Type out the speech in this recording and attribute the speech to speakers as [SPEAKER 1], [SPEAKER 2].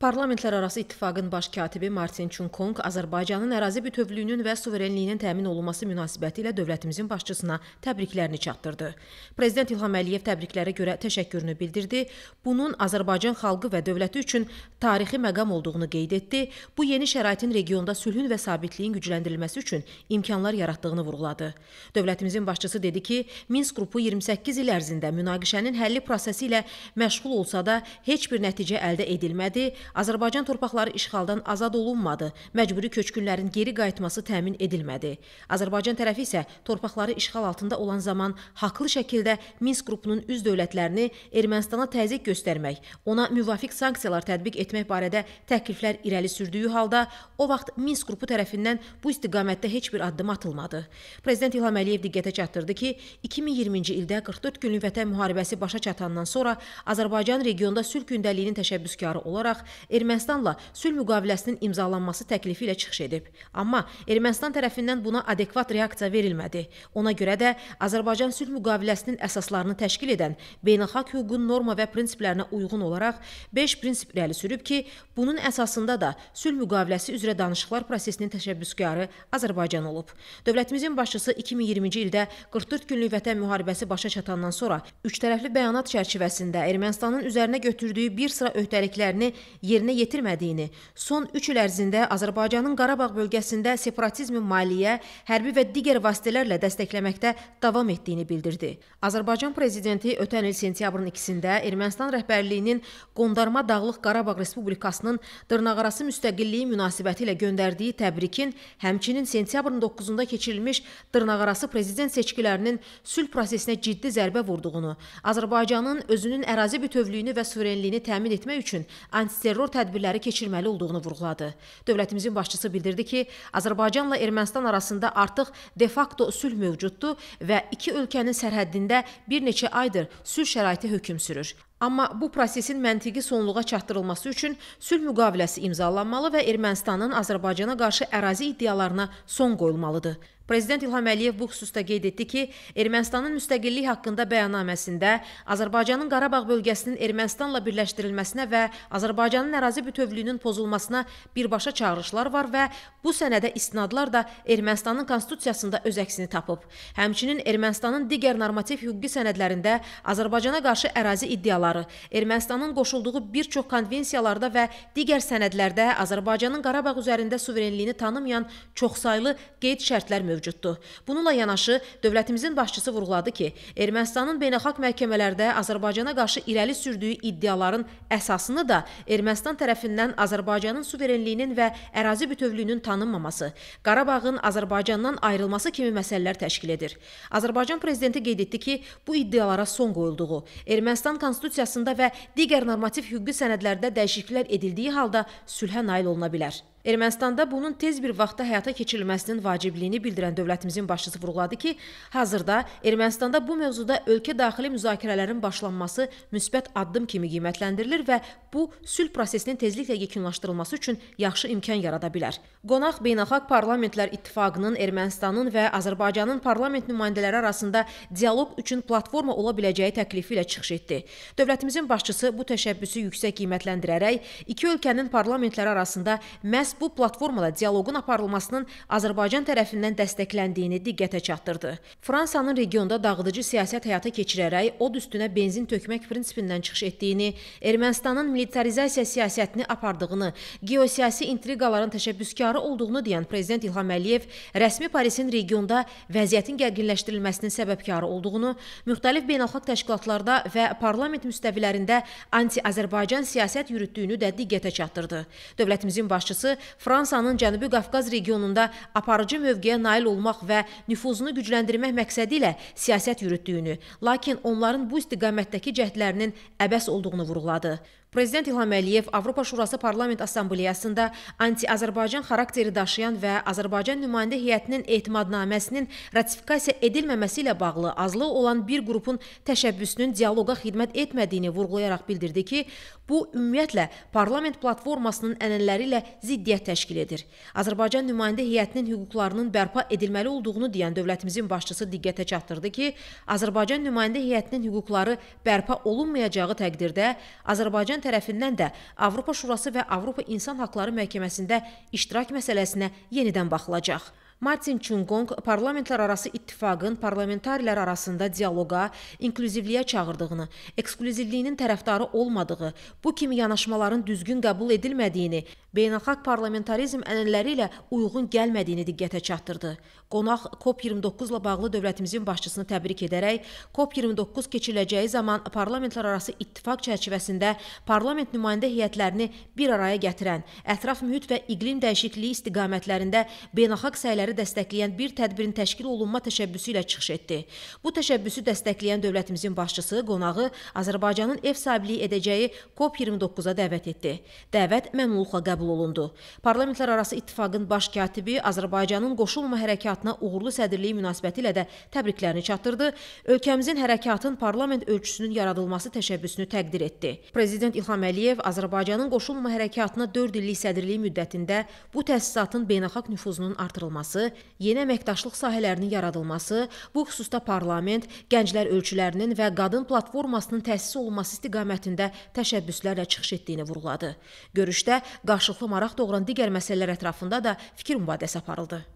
[SPEAKER 1] Parlamentlərarası İttifaqın baş katibi Martin Çunkonq Azərbaycanın ərazi bütövlüyünün və suverenliyinin təmin olunması münasibəti ilə dövlətimizin başçısına təbriklərini çatdırdı. Prezident İlham Əliyev təbriklərə görə təşəkkürünü bildirdi. Bunun Azərbaycan xalqı və dövləti üçün tarixi məqam olduğunu qeyd etdi. Bu yeni şəraitin regionda sülhün və sabitliyin gücləndirilməsi üçün imkanlar yaratdığını vurğuladı. Dövlətimizin başçısı dedi ki, Minsk qrupu 28 il ərzində münaqişənin həlli prosesi ilə məşğul olsa da heç bir nəticə əldə edilmədi. Azərbaycan torpaqları işğaldan azad olunmadı, məcburi köçkünlərin geri qayıtması təmin edilmədi. Azərbaycan tərəfi isə torpaqları işğal altında olan zaman haqlı şəkildə Minsk qrupunun üz dövlətlərini Ermənistana təzyiq göstərmək, ona müvafiq sanksiyalar tətbiq etmək barədə təkliflər irəli sürdüyü halda o vaxt Minsk qrupu tərəfindən bu istiqamətdə heç bir addım atılmadı. Prezident İlham Əliyev diqqətə çatdırdı ki, 2020-ci ildə 44 günlük vətən müharibəsi başa çatandan sonra Azərbaycan regionda sülh gündəliyinin təşəbbüskarı olaraq Ermənistanla sülh müqaviləsinin imzalanması təklifi ilə çıxış edib. Amma Ermənistan tərəfindən buna adekvat reaksiya verilmədi. Ona görə də Azərbaycan sülh müqaviləsinin əsaslarını təşkil edən beynəlxalq hüququn norma və prinsiplərinə uyğun olaraq 5 prinsip irəli sürüb ki, bunun əsasında da sülh müqaviləsi üzrə danışıqlar prosesinin təşəbbüskarı Azərbaycan olub. Dövlətimizin başçısı 2020-ci ildə 44 günlük vətən müharibəsi başa çatandan sonra üçtərəfli bəyanat çərçivəsində Ermənistanın üzərinə götürdüyü bir sıra öhdəliklərini yerinə yetirmədiyini, son 3 il ərzində Azərbaycanın Qarabağ bölgəsində separatizmi maliyyə, hərbi və digər vasitələrlə dəstəkləməkdə davam etdiyini bildirdi. Azərbaycan prezidenti ötən il sentyabrın 2-də Ermənistan rəhbərliyinin Qondarma Dağlıq Qarabağ Respublikasının dırnaqarası müstəqilliyi münasibəti ilə göndərdiyi təbrikin, həmçinin sentyabrın 9-da keçirilmiş dırnaqarası prezident seçkilərinin sülh prosesinə ciddi zərbə vurduğunu, Azərbaycanın özünün ərazi bütövlüyünü və suverenliyini təmin etmək üçün antiterror terror tədbirləri keçirməli olduğunu vurğuladı. Dövlətimizin başçısı bildirdi ki, Azərbaycanla Ermənistan arasında artıq de-facto sülh mövcuddur və iki ölkənin sərhəddində bir neçə aydır sülh şəraiti hökm sürür. Amma bu prosesin məntiqi sonluğa çatdırılması üçün sülh müqaviləsi imzalanmalı və Ermənistanın Azərbaycana qarşı ərazi iddialarına son qoyulmalıdır. Prezident İlham Əliyev bu xüsusda qeyd etdi ki, Ermənistanın müstəqillik haqqında bəyannaməsində Azərbaycanın Qarabağ bölgəsinin Ermənistanla birləşdirilməsinə və Azərbaycanın ərazi bütövlüyünün pozulmasına birbaşa çağırışlar var və bu sənədə istinadlar da Ermənistanın konstitusiyasında öz əksini tapıb. Həmçinin Ermənistanın digər normativ hüquqi sənədlərində Azərbaycana qarşı ərazi iddiaları qərarları Ermənistanın qoşulduğu bir çox konvensiyalarda və digər sənədlərdə Azərbaycanın Qarabağ üzərində suverenliyini tanımayan çoxsaylı qeyd şərtlər mövcuddur. Bununla yanaşı dövlətimizin başçısı vurğuladı ki, Ermənistanın beynəlxalq məhkəmələrdə Azərbaycana qarşı irəli sürdüyü iddiaların əsasını da Ermənistan tərəfindən Azərbaycanın suverenliyinin və ərazi bütövlüyünün tanınmaması, Qarabağın Azərbaycandan ayrılması kimi məsələlər təşkil edir. Azərbaycan prezidenti qeyd etdi ki, bu iddialara son qoyulduğu, Ermənistan konstitusiyası Konstitusiyasında və digər normativ hüquqi sənədlərdə dəyişikliklər edildiyi halda sülhə nail oluna bilər. Ermənistanda bunun tez bir vaxtda həyata keçirilməsinin vacibliyini bildirən dövlətimizin başçısı vurğuladı ki, hazırda Ermənistanda bu mövzuda ölkə daxili müzakirələrin başlanması müsbət addım kimi qiymətləndirilir və bu sülh prosesinin tezliklə yekunlaşdırılması üçün yaxşı imkan yarada bilər. Qonaq Beynəlxalq Parlamentlər İttifaqının Ermənistanın və Azərbaycanın parlament nümayəndələri arasında dialoq üçün platforma ola biləcəyi təklifi ilə çıxış etdi. Dövlətimizin başçısı bu təşəbbüsü yüksək qiymətləndirərək iki ölkənin parlamentləri arasında məhz məhz bu platformada dialoqun aparılmasının Azərbaycan tərəfindən dəstəkləndiyini diqqətə çatdırdı. Fransanın regionda dağıdıcı siyasət həyata keçirərək od üstünə benzin tökmək prinsipindən çıxış etdiyini, Ermənistanın militarizasiya siyasətini apardığını, geosiyasi intriqaların təşəbbüskarı olduğunu deyən prezident İlham Əliyev rəsmi Parisin regionda vəziyyətin gərginləşdirilməsinin səbəbkarı olduğunu, müxtəlif beynəlxalq təşkilatlarda və parlament müstəvilərində anti-Azərbaycan siyasət yürütdüyünü də diqqətə çatdırdı. Dövlətimizin başçısı Fransanın Cənubi Qafqaz regionunda aparıcı mövqeyə nail olmaq və nüfuzunu gücləndirmək məqsədi ilə siyasət yürütdüyünü, lakin onların bu istiqamətdəki cəhdlərinin əbəs olduğunu vurğuladı. Prezident İlham Əliyev Avropa Şurası Parlament Assambleyasında anti-Azərbaycan xarakteri daşıyan və Azərbaycan nümayəndə heyətinin etimadnaməsinin ratifikasiya edilməməsi ilə bağlı azlığı olan bir qrupun təşəbbüsünün dialoqa xidmət etmədiyini vurğulayaraq bildirdi ki, bu ümumiyyətlə parlament platformasının ənənələri ilə ziddiyyət təşkil edir. Azərbaycan nümayəndə heyətinin hüquqlarının bərpa edilməli olduğunu deyən dövlətimizin başçısı diqqətə çatdırdı ki, Azərbaycan nümayəndə heyətinin hüquqları bərpa olunmayacağı təqdirdə Azərbaycan Ermənistan tərəfindən də Avropa Şurası və Avropa İnsan Hakları Məhkəməsində iştirak məsələsinə yenidən baxılacaq. Martin Çunqonq parlamentlərarası ittifaqın parlamentarilər arasında dialoqa, inklüzivliyə çağırdığını, eksklüzivliyinin tərəfdarı olmadığı, bu kimi yanaşmaların düzgün qəbul edilmədiyini, beynəlxalq parlamentarizm ənənələri ilə uyğun gəlmədiyini diqqətə çatdırdı. Qonaq COP29 ilə bağlı dövlətimizin başçısını təbrik edərək, COP29 keçiriləcəyi zaman parlamentlərarası ittifaq çərçivəsində parlament nümayəndə heyətlərini bir araya gətirən, ətraf mühit və iqlim dəyişikliyi istiqamətlərində beynəlxalq səyləri müəllimləri dəstəkləyən bir tədbirin təşkil olunma təşəbbüsü ilə çıxış etdi. Bu təşəbbüsü dəstəkləyən dövlətimizin başçısı qonağı Azərbaycanın ev sahibliyi edəcəyi COP29-a dəvət etdi. Dəvət məmnunluqla qəbul olundu. Parlamentlər arası ittifaqın baş katibi Azərbaycanın qoşulma hərəkatına uğurlu sədrliyi münasibəti ilə də təbriklərini çatdırdı. Ölkəmizin hərəkatın parlament ölçüsünün yaradılması təşəbbüsünü təqdir etdi. Prezident İlham Əliyev Azərbaycanın qoşulma hərəkatına 4 illik sədrliyi müddətində bu təsisatın beynəlxalq nüfuzunun artırılması yaradılması, yeni əməkdaşlıq sahələrinin yaradılması, bu xüsusda parlament gənclər ölçülərinin və qadın platformasının təsis olunması istiqamətində təşəbbüslərlə çıxış etdiyini vurğuladı. Görüşdə qarşılıqlı maraq doğuran digər məsələlər ətrafında da fikir mübadiləsi aparıldı.